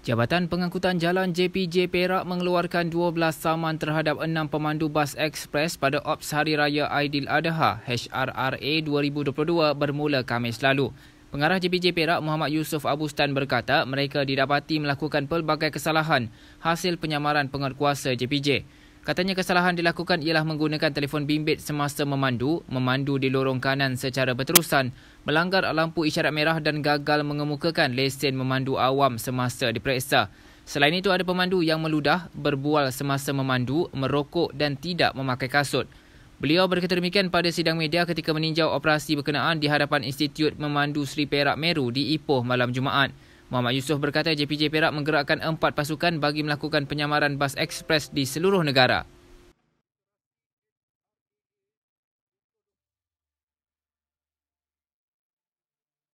Jabatan Pengangkutan Jalan JPJ Perak mengeluarkan 12 saman terhadap 6 pemandu bas ekspres pada Ops Hari Raya Aidil Adha HRRA 2022 bermula Khamis lalu. Pengarah JPJ Perak Muhammad Yusof Abustan berkata mereka didapati melakukan pelbagai kesalahan hasil penyamaran pengerkuasa JPJ. Katanya kesalahan dilakukan ialah menggunakan telefon bimbit semasa memandu, memandu di lorong kanan secara berterusan, melanggar lampu isyarat merah dan gagal mengemukakan lesen memandu awam semasa diperiksa. Selain itu ada pemandu yang meludah, berbual semasa memandu, merokok dan tidak memakai kasut. Beliau berkata demikian pada sidang media ketika meninjau operasi berkenaan di hadapan Institut Memandu Sri Perak Meru di Ipoh malam Jumaat. Muhammad Yusof berkata JPJ Perak menggerakkan empat pasukan bagi melakukan penyamaran bas ekspres di seluruh negara.